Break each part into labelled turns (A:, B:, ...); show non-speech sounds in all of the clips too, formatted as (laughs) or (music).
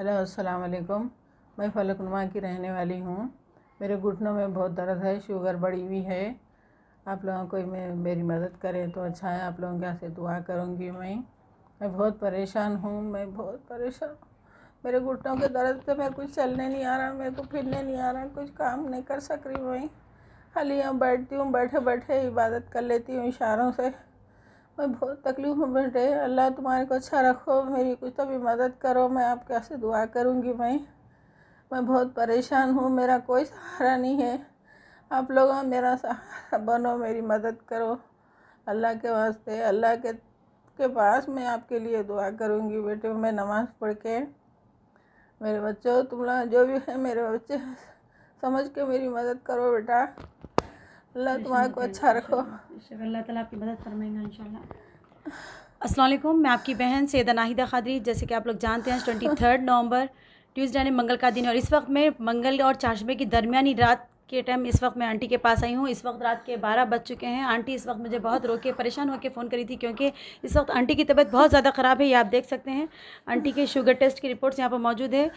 A: Hello अस्सलाम वालेकुम मैं फलकनुमा की रहने वाली हूँ मेरे घुटनों में बहुत दर्द है शुगर बढ़ी हुई है आप लोगों को मैं मेरी मदद करें तो अच्छा है आप लोगों के यहाँ से दुआ करूँगी मैं मैं बहुत परेशान हूँ मैं बहुत परेशान मेरे घुटनों के दर्द से मैं कुछ चलने नहीं आ रहा मेरे को फिरने नहीं आ रहा कुछ काम नहीं कर सक रही मैं खाली यहाँ बैठती हूँ बैठे बैठे इबादत कर लेती हूँ इशारों से मैं बहुत तकलीफ़ में बैठ रही अल्लाह तुम्हारे को अच्छा रखो मेरी कुछ तो भी मदद करो मैं आप कैसे दुआ करूँगी मैं मैं बहुत परेशान हूँ मेरा कोई सहारा नहीं है आप लोग मेरा सहारा बनो मेरी मदद करो अल्लाह के वास्ते अल्लाह के के पास मैं आपके लिए दुआ करूँगी बेटे मैं नमाज़ पढ़ के मेरे बच्चों तुम लोग जो भी है मेरे बच्चे समझ के मेरी मदद करो बेटा अल्लाह तो तुम्हारे को अच्छा रखो अल्लाह ताला आपकी मदद फरमाएंगे इंशाल्लाह
B: अस्सलाम मैं आपकी बहन सैदा नाहिदा खादरी जैसे कि आप लोग जानते हैं (laughs) ट्वेंटी थर्ड नवंबर ट्यूज़डे ने मंगल का दिन और इस वक्त मैं मंगल और चाशमे की दरमियानी रात के टाइम इस वक्त मैं आंटी के पास आई हूँ इस वक्त रात के बारह बज चुके हैं आंटी इस वक्त मुझे बहुत रोके परेशान होकर फ़ोन करी थी क्योंकि इस वक्त आंटी की तबीयत बहुत ज़्यादा ख़राब है ये आप देख सकते हैं आंटी के शुगर टेस्ट की रिपोर्ट्स यहाँ पर मौजूद है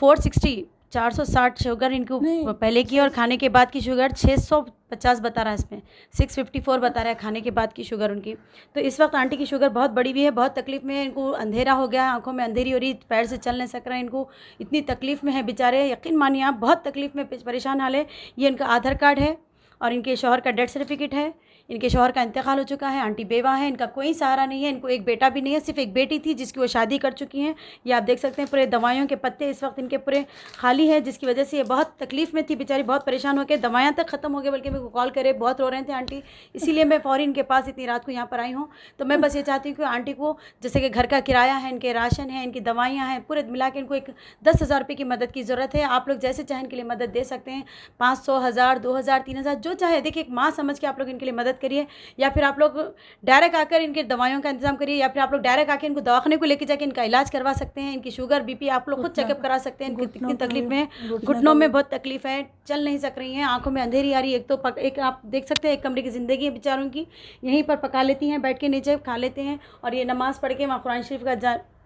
B: फोर सिक्सटी 460 शुगर इनको पहले की और खाने के बाद की शुगर 650 बता रहा है इसमें 654 बता रहा है खाने के बाद की शुगर उनकी तो इस वक्त आंटी की शुगर बहुत बड़ी भी है बहुत तकलीफ़ में है इनको अंधेरा हो गया आंखों में अंधेरी हो रही पैर से चल नहीं सक रहा है इनको इतनी तकलीफ़ में है बेचारे यकीन मानिए आप बहुत तकलीफ़ में परेशान हाल है ये इनका आधार कार्ड है और इनके शोहर का डेथ सर्टिफिकेट है इनके शोहर का इंतकाल हो चुका है आंटी बेवा है इनका कोई सहारा नहीं है इनको एक बेटा भी नहीं है सिर्फ एक बेटी थी जिसकी वो शादी कर चुकी हैं ये आप देख सकते हैं पूरे दवाइयों के पत्ते इस वक्त इनके पूरे खाली है जिसकी वजह से ये बहुत तकलीफ़ में थी बेचारी बहुत परेशान होकर दवाइयाँ तक ख़त्म हो गए बल्कि मेरे को कॉल करे बहुत रो रहे थे आंटी इसीलिए मैं फौरी इनके पास इतनी रात को यहाँ पर आई हूँ तो मैं बस ये चाहती हूँ कि आंटी को जैसे कि घर का किराया है इनके राशन है इनकी दवाइयाँ हैं पूरे मिला के इनको एक दस हज़ार रुपये की मदद की ज़रूरत है आप लोग जैसे चाहें इनके लिए मदद दे सकते हैं पाँच सौ हज़ार दो हज़ार तीन हज़ार जो चाहे देखिए एक माँ समझ के आप लोग इनके लिए मदद करिए या फिर आप लोग डायरेक्ट आकर इनके दवाइयों का इंतजाम करिए या फिर आप लोग डायरेक्ट आकर इनको दवाखाने को लेकर जाके इनका इलाज करवा सकते हैं इनकी शुगर बीपी आप लोग खुद चेकअप करा सकते हैं कितनी तकलीफ में घुटनों में बहुत तकलीफ है चल नहीं सक रही हैं आंखों में अंधेरी आ रही है एक तो एक आप देख सकते हैं एक कमरे की ज़िंदगी है बेचारों की यहीं पर पका लेती हैं बैठ के नीचे खा लेते हैं और ये नमाज़ पढ़ के वहाँ कुरान शरीफ का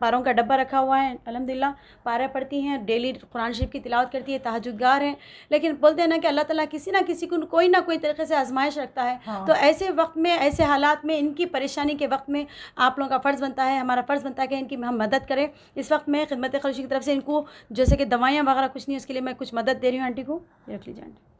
B: पारों का डब्बा रखा हुआ है अलहमदिल्ला पारा पढ़ती हैं डेली कुरान शरीफ की तिलावत करती है तहजुदगार हैं लेकिन बोलते हैं ना कि अल्लाह ताला किसी ना किसी को कोई ना कोई तरीके से आजमाइश रखता है हाँ। तो ऐसे वक्त में ऐसे हालात में इनकी परेशानी के वक्त में आप लोगों का फ़र्ज़ बनता है हमारा फ़र्ज़ बनता है कि इनकी हम मदद करें इस वक्त में खिदमत खरशी की तरफ से इनको जैसे कि दवाइयाँ वगैरह कुछ नहीं उसके लिए मैं कुछ मदद दे रही हूँ आंटी को रख लीजिए आंटी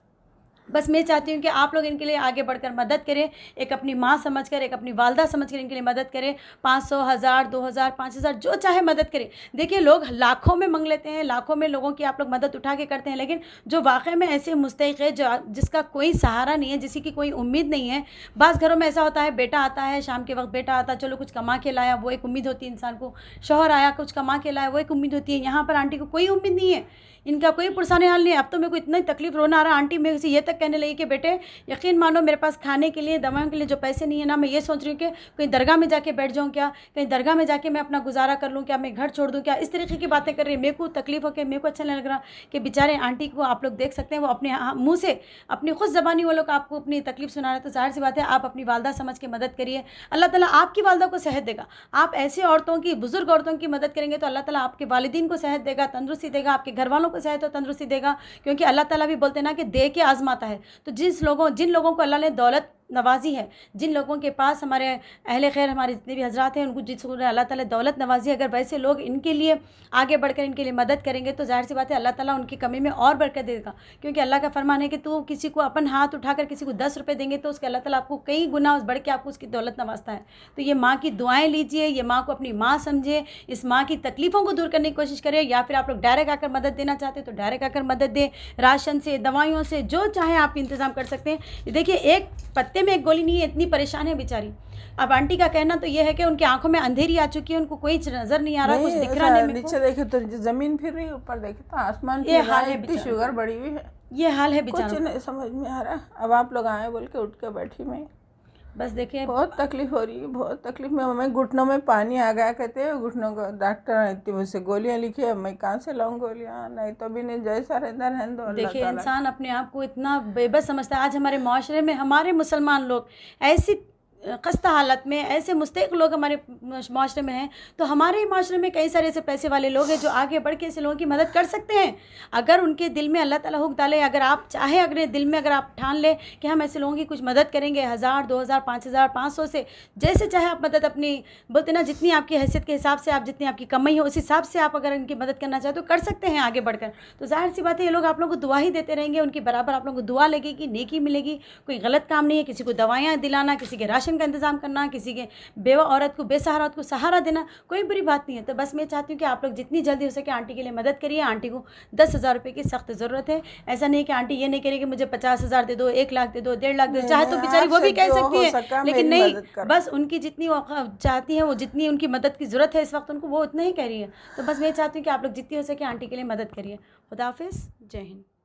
B: बस मैं चाहती हूँ कि आप लोग इनके लिए आगे बढ़कर मदद करें एक अपनी माँ समझ कर एक अपनी वालदा समझ कर इनके लिए मदद करें पाँच सौ हज़ार दो हज़ार पाँच हज़ार जो चाहे मदद करें देखिए लोग लाखों में मंग लेते हैं लाखों में लोगों की आप लोग मदद उठा के करते हैं लेकिन जो वाकई में ऐसे मुस्तक है जो जिसका कोई सहारा नहीं है जिसकी की कोई उम्मीद नहीं है बस घरों में ऐसा होता है बेटा आता है शाम के वक्त बेटा आता है चलो कुछ कमा के लाया वो एक उम्मीद होती है इंसान को शोहर आया कुछ कमा के लाया वो एक उम्मीद होती है यहाँ पर आंटी को कोई उम्मीद नहीं है इनका कोई पुरसाने हाल नहीं है अब तो मेरे को इतना तकलीफ रोना आ रहा आंटी मेरे से ये तक तक कहने लगी कि बेटे यकीन मानो मेरे पास खाने के लिए दवाओं के लिए जो पैसे नहीं है ना मैं ये सोच रही हूँ कि कहीं दरगाह में जाके बैठ जाऊँ क्या कहीं दरगाह में जाके मैं अपना गुजारा कर लूँ क्या मैं घर छोड़ दूँ क्या इस तरीके की बातें कर रही है मेरे को तकलीफ हो के मेरे को अच्छा नहीं लग रहा कि बेचारे आंटी को आप लोग देख सकते हैं वो अपने मुँह से अपनी खुद जबानी वो लोग आपको अपनी तकलीफ सुना रहे तो जाहिर सी बात है आप अपनी वालदा समझ के मदद करिए अल्लाह ताला आपकी वालदा को सेहत देगा आप ऐसे औरतों की बुज़ुर्ग औरतों की मदद करेंगे तो अल्लाह तला आपके वालदीन को सेहत देगा तंदुरुस्ती देगा आपके घर वालों को सेहत तो और तंदुरुस्ती देगा क्योंकि अल्लाह ताला भी बोलते ना कि दे के आजमाता जाता है तो जिस लोगों जिन लोगों को अल्लाह ने दौलत नवाजी है जिन लोगों के पास हमारे अहल खैर हमारे जितने भी हजरात हैं उनको जिस अल्लाह ताला दौलत नवाजी अगर वैसे लोग इनके लिए आगे बढ़कर इनके लिए मदद करेंगे तो जाहिर सी बात है अल्लाह ताला उनकी कमी में और बढ़कर देगा क्योंकि अल्लाह का फरमान है कि तू किसी को अपन हाथ उठाकर किसी को दस रुपये देंगे तो उसके अल्लाह तला आपको कई गुना बढ़ के आपको उसकी दौलत नवाजता है तो ये माँ की दुआएँ लीजिए ये माँ को अपनी माँ समझे इस माँ की तकलीफ़ों को दूर करने की कोशिश करें या फिर आप लोग डायरेक्ट आकर मदद देना चाहते तो डायरेक्ट आकर मदद दें राशन से दवाइयों से जो चाहें आप इंतज़ाम कर सकते हैं देखिए एक पत्ते में एक गोली नहीं है इतनी परेशान है बेचारी अब आंटी का कहना तो ये है कि उनकी आंखों में अंधेरी आ चुकी है उनको कोई नजर नहीं आ रहा कुछ दिख अच्छा, रहा नहीं नीचे
A: देखे तो जमीन फिर रही ऊपर देखे तो आसमान ये हाल है शुगर बढ़ी हुई है ये हाल है कुछ नहीं समझ में आ रहा अब आप लोग आए बोल के उठ के बैठी मैं बस देखिए बहुत तकलीफ हो रही है बहुत तकलीफ में हमें घुटनों में पानी आ गया कहते हैं घुटनों को डॉक्टर इतनी मुझसे गोलियां लिखी है मैं कहाँ से लाऊं गोलियां नहीं तो भी नहीं जैसा रहता रहें दो देखिए इंसान
B: अपने आप को इतना बेबस समझता है आज हमारे माशरे में हमारे मुसलमान लोग ऐसी खस्ता हालत में ऐसे मुस्तक लोग हमारे माशरे में हैं तो हमारे ही माशरे में कई सारे ऐसे पैसे वाले लोग हैं जो आगे बढ़ के ऐसे लोगों की मदद कर सकते हैं अगर उनके दिल में अल्लाह ताला हुक डाले अगर आप चाहे अगर दिल में अगर आप ठान लें कि हम ऐसे लोगों की कुछ मदद करेंगे हज़ार दो हज़ार पाँच हज़ार पाँच सौ से जैसे चाहे आप मदद अपनी बोलते ना जितनी आपकी हैसियत के हिसाब से आप जितनी आपकी कमाई हो उस हिसाब से आप अगर उनकी मदद करना चाहें तो कर सकते हैं आगे बढ़कर तो जाहिर सी बात है ये लोग आप लोगों को दुआ ही देते रहेंगे उनकी बराबर आप लोगों को दुआ लगेगी नेकी मिलेगी कोई गलत काम नहीं है किसी को दवाइयाँ दिलाना किसी के राशन राशन का इंतज़ाम करना किसी के बेवा औरत को बेसहारा औरत को सहारा देना कोई बुरी बात नहीं है तो बस मैं चाहती हूँ कि आप लोग जितनी जल्दी हो सके आंटी के लिए मदद करिए आंटी को दस हज़ार रुपये की सख्त ज़रूरत है ऐसा नहीं कि आंटी ये नहीं कि मुझे पचास हज़ार दे दो एक लाख दे दो डेढ़ लाख दे दो चाहे तो बेचारी वो भी कह सकती है लेकिन नहीं बस उनकी जितनी चाहती हैं वो जितनी उनकी मदद की ज़रूरत है इस वक्त उनको वो उतना ही कह रही है तो बस मैं चाहती हूँ कि आप लोग जितनी हो सके आंटी के लिए मदद करिए खुदाफिज जय हिंद